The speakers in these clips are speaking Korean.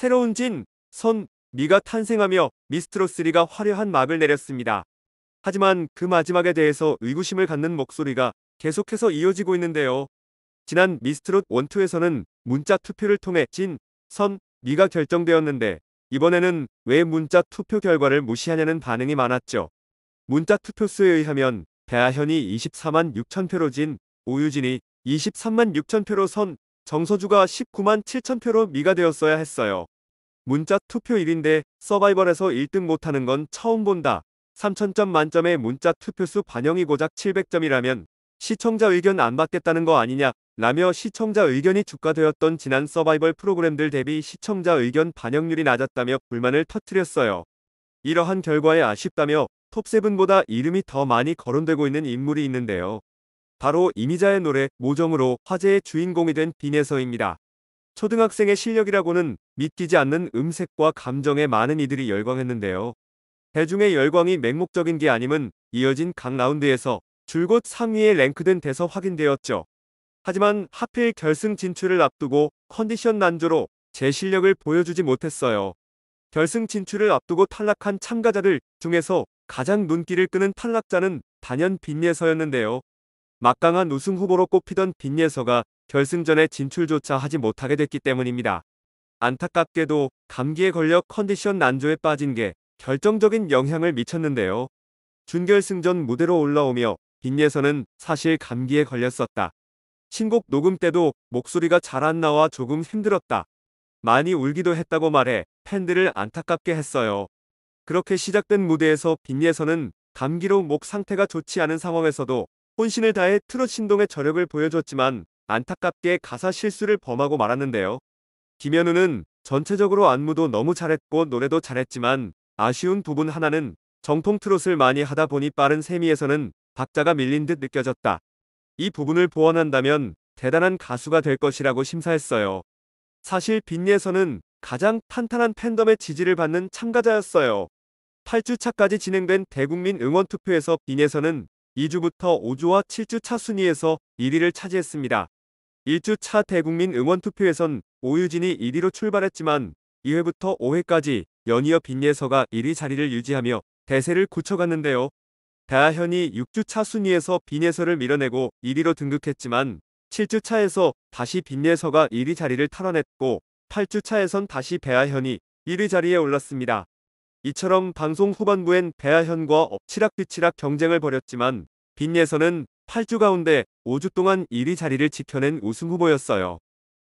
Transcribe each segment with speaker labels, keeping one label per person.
Speaker 1: 새로운 진, 선, 미가 탄생하며 미스트로3가 화려한 막을 내렸습니다. 하지만 그 마지막에 대해서 의구심을 갖는 목소리가 계속해서 이어지고 있는데요. 지난 미스트롯 원투에서는 문자 투표를 통해 진, 선, 미가 결정되었는데 이번에는 왜 문자 투표 결과를 무시하냐는 반응이 많았죠. 문자 투표수에 의하면 배아현이 24만 6천 표로 진, 오유진이 23만 6천 표로 선, 정서주가 19만 7천 표로 미가되었어야 했어요. 문자 투표 1인데 서바이벌에서 1등 못하는 건 처음 본다. 3천점 만점의 문자 투표수 반영이 고작 700점이라면 시청자 의견 안 받겠다는 거 아니냐 라며 시청자 의견이 주가되었던 지난 서바이벌 프로그램들 대비 시청자 의견 반영률이 낮았다며 불만을 터뜨렸어요. 이러한 결과에 아쉽다며 톱7보다 이름이 더 많이 거론되고 있는 인물이 있는데요. 바로 이미자의 노래 모정으로 화제의 주인공이 된 빈에서입니다. 초등학생의 실력이라고는 믿기지 않는 음색과 감정에 많은 이들이 열광했는데요. 대중의 열광이 맹목적인 게 아님은 이어진 각 라운드에서 줄곧 상위에 랭크된 데서 확인되었죠. 하지만 하필 결승 진출을 앞두고 컨디션 난조로 제 실력을 보여주지 못했어요. 결승 진출을 앞두고 탈락한 참가자들 중에서 가장 눈길을 끄는 탈락자는 단연 빈예서였는데요. 막강한 우승 후보로 꼽히던 빈예서가 결승전에 진출조차 하지 못하게 됐기 때문입니다. 안타깝게도 감기에 걸려 컨디션 난조에 빠진 게 결정적인 영향을 미쳤는데요. 준결승전 무대로 올라오며 빈예서는 사실 감기에 걸렸었다. 신곡 녹음 때도 목소리가 잘 안 나와 조금 힘들었다. 많이 울기도 했다고 말해 팬들을 안타깝게 했어요. 그렇게 시작된 무대에서 빈예서는 감기로 목 상태가 좋지 않은 상황에서도 혼신을 다해 트롯 신동의 저력을 보여줬지만 안타깝게 가사 실수를 범하고 말았는데요. 김현우는 전체적으로 안무도 너무 잘했고 노래도 잘했지만 아쉬운 부분 하나는 정통 트롯을 많이 하다 보니 빠른 세미에서는 박자가 밀린 듯 느껴졌다. 이 부분을 보완한다면 대단한 가수가 될 것이라고 심사했어요. 사실 빈예서는 가장 탄탄한 팬덤의 지지를 받는 참가자였어요. 8주차까지 진행된 대국민 응원 투표에서 빈예서는 2주부터 5주와 7주 차 순위에서 1위를 차지했습니다. 1주 차 대국민 응원 투표에선 오유진이 1위로 출발했지만 2회부터 5회까지 연이어 빈예서가 1위 자리를 유지하며 대세를 굳혀갔는데요. 다현이 6주 차 순위에서 빈예서를 밀어내고 1위로 등극했지만 7주 차에서 다시 빈예서가 1위 자리를 탈환했고 8주 차에선 다시 배아현이 1위 자리에 올랐습니다. 이처럼 방송 후반부엔 배아현과 엎치락뒤치락 경쟁을 벌였지만 빈예서는 8주 가운데 5주 동안 1위 자리를 지켜낸 우승 후보였어요.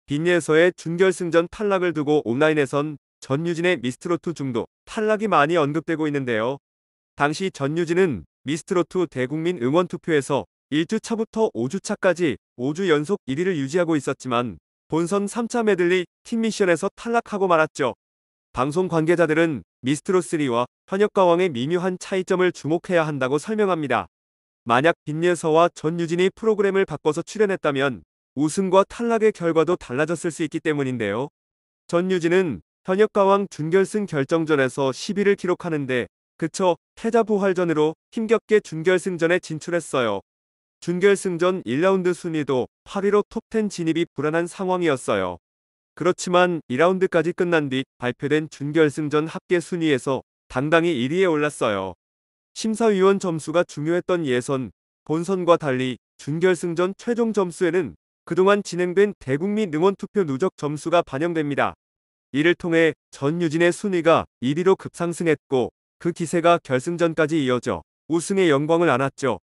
Speaker 1: 빈예서의 준결승전 탈락을 두고 온라인에선 전유진의 미스트로트 중도 탈락이 많이 언급되고 있는데요. 당시 전유진은 미스트로트 대국민 응원 투표에서 1주 차부터 5주 차까지 5주 연속 1위를 유지하고 있었지만 본선 3차 메들리 팀 미션에서 탈락하고 말았죠. 방송 관계자들은 미스트로3와 현역가왕의 미묘한 차이점을 주목해야 한다고 설명합니다. 만약 빈예서와 전유진이 프로그램을 바꿔서 출연했다면 우승과 탈락의 결과도 달라졌을 수 있기 때문인데요. 전유진은 현역가왕 준결승 결정전에서 10위를 기록하는데 그쳐 패자 부활전으로 힘겹게 준결승전에 진출했어요. 준결승전 1라운드 순위도 8위로 톱10 진입이 불안한 상황이었어요. 그렇지만 2라운드까지 끝난 뒤 발표된 준결승전 합계 순위에서 당당히 1위에 올랐어요. 심사위원 점수가 중요했던 예선, 본선과 달리 준결승전 최종 점수에는 그동안 진행된 대국민 응원 투표 누적 점수가 반영됩니다. 이를 통해 전유진의 순위가 1위로 급상승했고 그 기세가 결승전까지 이어져 우승의 영광을 안았죠.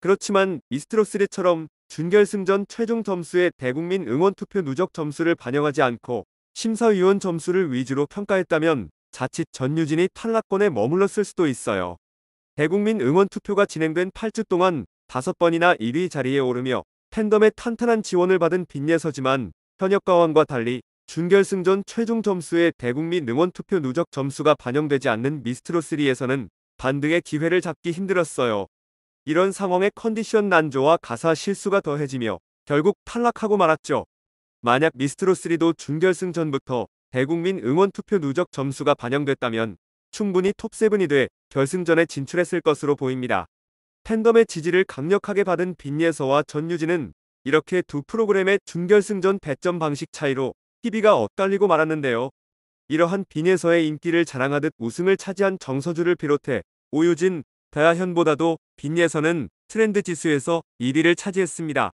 Speaker 1: 그렇지만 미스트로스리처럼 준결승전 최종 점수에 대국민 응원 투표 누적 점수를 반영하지 않고 심사위원 점수를 위주로 평가했다면 자칫 전유진이 탈락권에 머물렀을 수도 있어요. 대국민 응원 투표가 진행된 8주 동안 5번이나 1위 자리에 오르며 팬덤의 탄탄한 지원을 받은 빈내서지만 현역 가왕과 달리 준결승전 최종 점수에 대국민 응원 투표 누적 점수가 반영되지 않는 미스트로3에서는 반등의 기회를 잡기 힘들었어요. 이런 상황에 컨디션 난조와 가사 실수가 더해지며 결국 탈락하고 말았죠. 만약 미스트로3도 준결승 전부터 대국민 응원 투표 누적 점수가 반영됐다면 충분히 톱7이 돼 결승전에 진출했을 것으로 보입니다. 팬덤의 지지를 강력하게 받은 빈예서와 전유진은 이렇게 두 프로그램의 준결승전 배점 방식 차이로 TV가 엇갈리고 말았는데요. 이러한 빈예서의 인기를 자랑하듯 우승을 차지한 정서주를 비롯해 오유진, 다야현보다도 빈예선은 트렌드 지수에서 1위를 차지했습니다.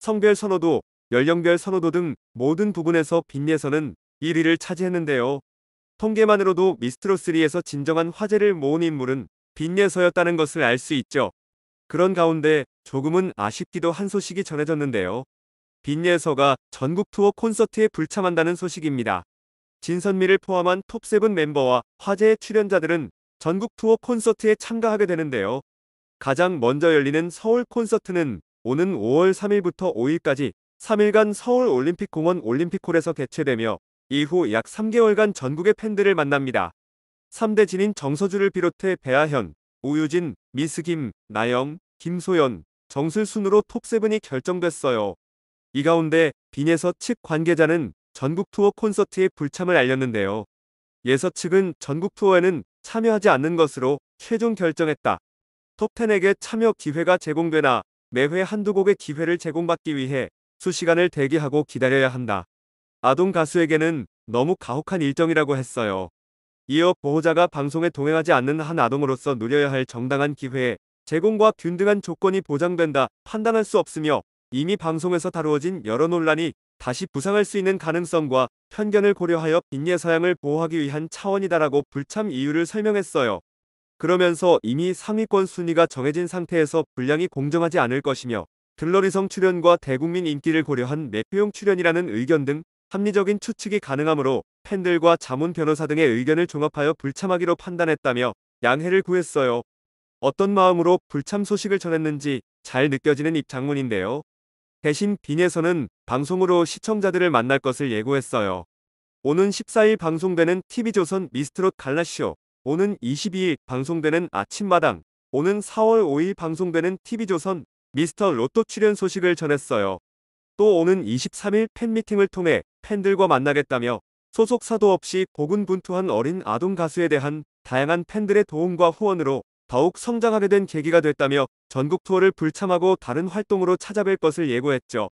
Speaker 1: 성별 선호도, 연령별 선호도 등 모든 부분에서 빈예선은 1위를 차지했는데요. 통계만으로도 미스트로3에서 진정한 화제를 모은 인물은 빈예서였다는 것을 알 수 있죠. 그런 가운데 조금은 아쉽기도 한 소식이 전해졌는데요. 빈예서가 전국 투어 콘서트에 불참한다는 소식입니다. 진선미를 포함한 톱7 멤버와 화제의 출연자들은 전국 투어 콘서트에 참가하게 되는데요. 가장 먼저 열리는 서울 콘서트는 오는 5월 3일부터 5일까지 3일간 서울 올림픽공원 올림픽홀에서 개최되며 이후 약 3개월간 전국의 팬들을 만납니다. 3대 진인 정서주를 비롯해 배아현, 우유진, 미스김, 나영, 김소연, 정슬 순으로 톱세븐이 결정됐어요. 이 가운데 빈에서측 관계자는 전국 투어 콘서트에 불참을 알렸는데요. 예서 측은 전국 투어에는 참여하지 않는 것으로 최종 결정했다. 톱10에게 참여 기회가 제공되나 매회 한두 곡의 기회를 제공받기 위해 수시간을 대기하고 기다려야 한다. 아동 가수에게는 너무 가혹한 일정이라고 했어요. 이어 보호자가 방송에 동행하지 않는 한 아동으로서 누려야 할 정당한 기회에 제공과 균등한 조건이 보장된다 판단할 수 없으며 이미 방송에서 다루어진 여러 논란이 다시 부상할 수 있는 가능성과 편견을 고려하여 빈예 서양을 보호하기 위한 차원이다라고 불참 이유를 설명했어요. 그러면서 이미 상위권 순위가 정해진 상태에서 분량이 공정하지 않을 것이며 들러리성 출연과 대국민 인기를 고려한 매표용 출연이라는 의견 등 합리적인 추측이 가능하므로 팬들과 자문 변호사 등의 의견을 종합하여 불참하기로 판단했다며 양해를 구했어요. 어떤 마음으로 불참 소식을 전했는지 잘 느껴지는 입장문인데요. 대신 빈에서는 방송으로 시청자들을 만날 것을 예고했어요. 오는 14일 방송되는 TV조선 미스트롯 갈라쇼, 오는 22일 방송되는 아침마당, 오는 4월 5일 방송되는 TV조선 미스터 로또 출연 소식을 전했어요. 또 오는 23일 팬미팅을 통해 팬들과 만나겠다며 소속사도 없이 고군분투한 어린 아동 가수에 대한 다양한 팬들의 도움과 후원으로 더욱 성장하게 된 계기가 됐다며 전국 투어를 불참하고 다른 활동으로 찾아뵐 것을 예고했죠.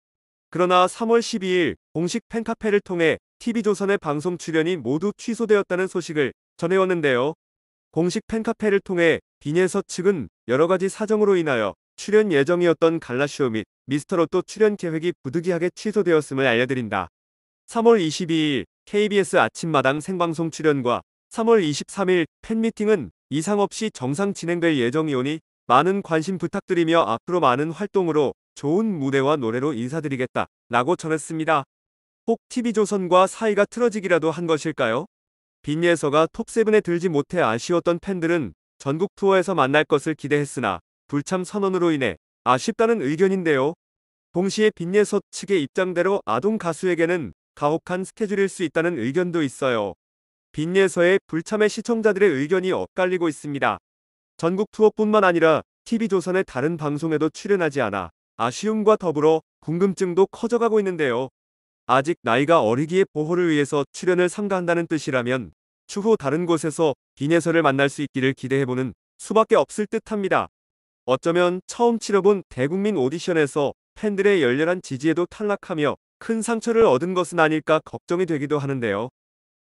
Speaker 1: 그러나 3월 12일 공식 팬카페를 통해 TV조선의 방송 출연이 모두 취소되었다는 소식을 전해왔는데요. 공식 팬카페를 통해 빈예서 측은 여러 가지 사정으로 인하여 출연 예정이었던 갈라쇼 및 미스터로또 출연 계획이 부득이하게 취소되었음을 알려드린다. 3월 22일 KBS 아침마당 생방송 출연과 3월 23일 팬미팅은 이상 없이 정상 진행될 예정이오니 많은 관심 부탁드리며 앞으로 많은 활동으로 좋은 무대와 노래로 인사드리겠다 라고 전했습니다. 혹 TV조선과 사이가 틀어지기라도 한 것일까요? 빈예서가 톱7에 들지 못해 아쉬웠던 팬들은 전국 투어에서 만날 것을 기대했으나 불참 선언으로 인해 아쉽다는 의견인데요. 동시에 빈예서 측의 입장대로 아동 가수에게는 가혹한 스케줄일 수 있다는 의견도 있어요. 빈예서의 불참의 시청자들의 의견이 엇갈리고 있습니다. 전국 투어뿐만 아니라 TV조선의 다른 방송에도 출연하지 않아 아쉬움과 더불어 궁금증도 커져가고 있는데요. 아직 나이가 어리기에 보호를 위해서 출연을 삼가한다는 뜻이라면 추후 다른 곳에서 빈예서를 만날 수 있기를 기대해보는 수밖에 없을 듯합니다. 어쩌면 처음 치러본 대국민 오디션에서 팬들의 열렬한 지지에도 탈락하며 큰 상처를 얻은 것은 아닐까 걱정이 되기도 하는데요.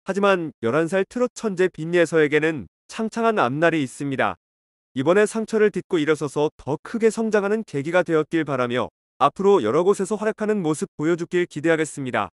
Speaker 1: 하지만 11살 트롯 천재 빈니에서에게는 창창한 앞날이 있습니다. 이번에 상처를 딛고 일어서서 더 크게 성장하는 계기가 되었길 바라며 앞으로 여러 곳에서 활약하는 모습 보여주길 기대하겠습니다.